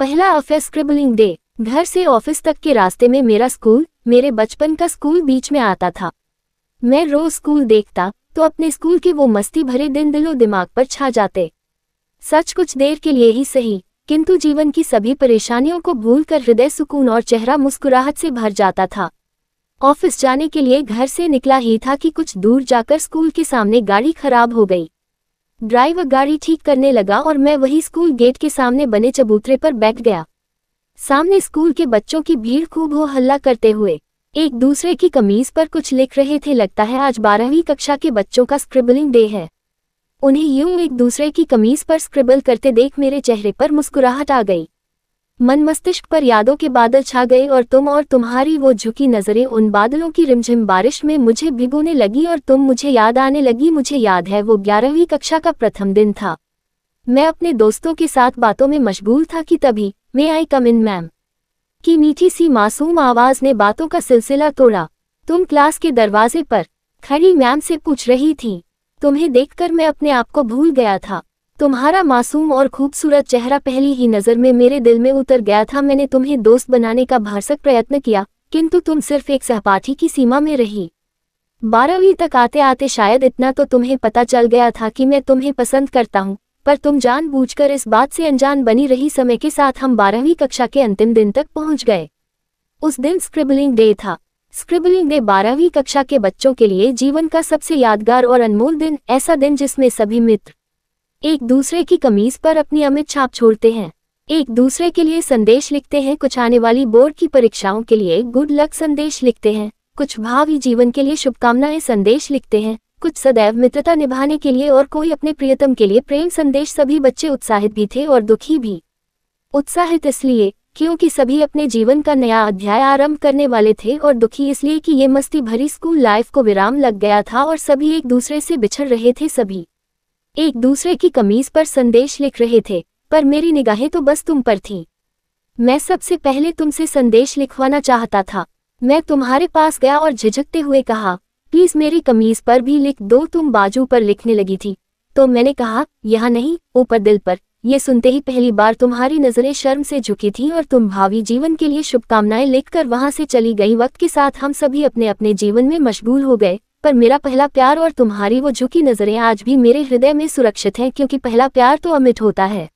पहला office scribbling day घर से ऑफिस तक के रास्ते में मेरा स्कूल मेरे बचपन का स्कूल बीच में आता था मैं रोज स्कूल देखता तो अपने स्कूल के वो मस्ती भरे दिन दिलो दिमाग पर छा जाते सच कुछ देर के लिए ही सही किंतु जीवन की सभी परेशानियों को भूलकर हृदय सुकून और चेहरा मुस्कुराहट से भर जाता था ऑफिस जाने के लिए घर से निकला ही था कि कुछ दूर जाकर स्कूल के सामने गाड़ी खराब हो गई ड्राइवर गाड़ी ठीक करने लगा और मैं वही स्कूल गेट के सामने बने चबूतरे पर बैठ गया सामने स्कूल के बच्चों की भीड़ खूब हो हल्ला करते हुए एक दूसरे की कमीज पर कुछ लिख रहे थे लगता है आज बारहवीं कक्षा के बच्चों का स्क्रिबलिंग डे है उन्हें यूं एक दूसरे की कमीज पर स्क्रिबल करते देख मेरे चेहरे पर मुस्कुराहट आ गई मन मस्तिष्क पर यादों के बादल छा गए और तुम और तुम्हारी वो झुकी नज़रें उन बादलों की रिमझिम बारिश में मुझे भिगोने लगी और तुम मुझे याद आने लगी मुझे याद है वो ग्यारहवीं कक्षा का प्रथम दिन था मैं अपने दोस्तों के साथ बातों में मशगूल था कि तभी मे आई कम इन मैम की मीठी सी मासूम आवाज़ ने बातों का सिलसिला तोड़ा तुम क्लास के दरवाजे पर खड़ी मैम से पूछ रही थी तुम्हें देखकर मैं अपने आप को भूल गया था तुम्हारा मासूम और खूबसूरत चेहरा पहली ही नज़र में मेरे दिल में उतर गया था मैंने तुम्हें दोस्त बनाने का भरसक प्रयत्न किया किंतु तुम सिर्फ एक सहपाठी की सीमा में रही बारहवीं तक आते आते शायद इतना तो तुम्हें पता चल गया था कि मैं तुम्हें पसंद करता हूँ पर तुम जानबूझकर इस बात से अनजान बनी रही समय के साथ हम बारहवीं कक्षा के अंतिम दिन तक पहुँच गए उस दिन स्क्रिबलिंग डे था स्क्रिबलिंग डे बारहवीं कक्षा के बच्चों के लिए जीवन का सबसे यादगार और अनमोल दिन ऐसा दिन जिसमें सभी मित्र एक दूसरे की कमीज पर अपनी अमित छाप छोड़ते हैं एक दूसरे के लिए संदेश लिखते हैं कुछ आने वाली बोर्ड की परीक्षाओं के लिए गुड लक संदेश लिखते हैं कुछ भावी जीवन के लिए शुभकामनाएं संदेश लिखते हैं कुछ सदैव मित्रता निभाने के लिए और कोई अपने प्रियतम के लिए प्रेम संदेश सभी बच्चे उत्साहित भी थे और दुखी भी उत्साहित इसलिए क्योंकि सभी अपने जीवन का नया अध्याय आरंभ करने वाले थे और दुखी इसलिए कि ये मस्ती भरी स्कूल लाइफ को विराम लग गया था और सभी एक दूसरे से बिछड़ रहे थे सभी एक दूसरे की कमीज पर संदेश लिख रहे थे पर मेरी निगाहें तो बस तुम पर थीं मैं सबसे पहले तुमसे संदेश लिखवाना चाहता था मैं तुम्हारे पास गया और झिझकते हुए कहा प्लीज मेरी कमीज पर भी लिख दो तुम बाजू पर लिखने लगी थी तो मैंने कहा यहाँ नहीं ऊपर दिल पर ये सुनते ही पहली बार तुम्हारी नजरें शर्म से झुकी थीं और तुम भावी जीवन के लिए शुभकामनाएं लिखकर वहां से चली गई वक्त के साथ हम सभी अपने अपने जीवन में मशगूल हो गए पर मेरा पहला प्यार और तुम्हारी वो झुकी नज़रें आज भी मेरे हृदय में सुरक्षित हैं क्योंकि पहला प्यार तो अमिट होता है